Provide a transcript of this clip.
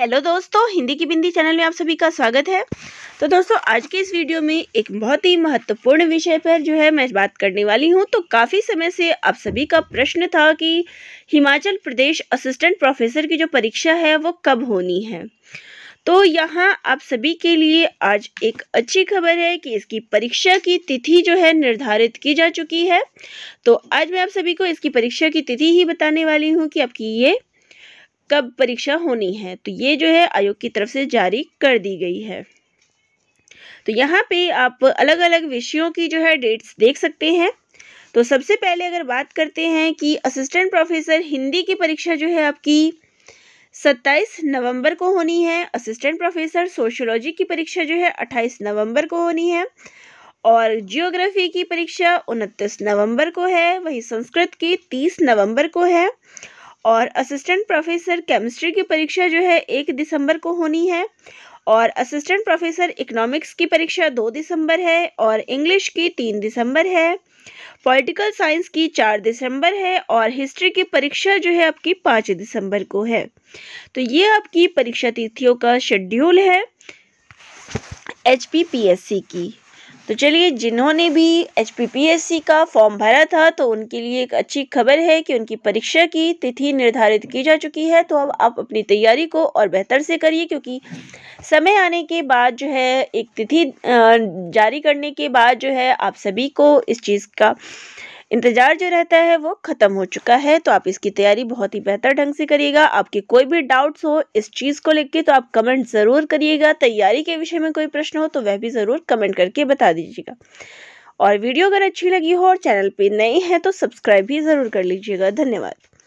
hello दोस्तों हिंदी की बिंदी channel में आप सभी का स्वागत है तो दोस्तों आज के इस वीडियो में एक बहुत ही महत्वपूर्ण विषय पर जो है मैं बात करने वाली हूं तो काफ़ी समय से आप सभी का प्रश्न था कि हिमाचल प्रदेश असिस्टेंट प्रोफेसर की जो परीक्षा है वो कब होनी है तो यहाँ आप सभी के लिए आज एक अच्छी खबर है कि इसकी परीक्षा की तिथि जो है निर्धारित की जा चुकी है तो आज मैं आप सभी को इसकी परीक्षा की तिथि ही बताने वाली हूँ कि आपकी ये कब परीक्षा होनी है तो ये जो है आयोग की तरफ से जारी कर दी गई है तो यहाँ पे आप अलग अलग विषयों की जो है डेट्स देख सकते हैं तो सबसे पहले अगर बात करते हैं कि असिस्टेंट प्रोफेसर हिंदी की परीक्षा जो है आपकी सत्ताईस नवंबर को होनी है असिस्टेंट प्रोफेसर सोशियोलॉजी की परीक्षा जो है अट्ठाईस नवंबर को होनी है और जियोग्राफी की परीक्षा उनतीस नवंबर को है वहीं संस्कृत की तीस नवंबर को है और असिस्टेंट प्रोफेसर केमिस्ट्री की परीक्षा जो है एक दिसंबर को होनी है और असिस्टेंट प्रोफेसर इकोनॉमिक्स की परीक्षा दो दिसंबर है और इंग्लिश की तीन दिसंबर है पॉलिटिकल साइंस की चार दिसंबर है और हिस्ट्री की परीक्षा जो है आपकी पाँच दिसंबर को है तो ये आपकी परीक्षा तिथियों का शेड्यूल है एच की तो चलिए जिन्होंने भी एच का फॉर्म भरा था तो उनके लिए एक अच्छी खबर है कि उनकी परीक्षा की तिथि निर्धारित की जा चुकी है तो अब आप अपनी तैयारी को और बेहतर से करिए क्योंकि समय आने के बाद जो है एक तिथि जारी करने के बाद जो है आप सभी को इस चीज़ का इंतजार जो रहता है वो ख़त्म हो चुका है तो आप इसकी तैयारी बहुत ही बेहतर ढंग से करिएगा आपके कोई भी डाउट्स हो इस चीज़ को लेकर तो आप कमेंट ज़रूर करिएगा तैयारी के विषय में कोई प्रश्न हो तो वह भी ज़रूर कमेंट करके बता दीजिएगा और वीडियो अगर अच्छी लगी हो और चैनल पे नए हैं तो सब्सक्राइब भी ज़रूर कर लीजिएगा धन्यवाद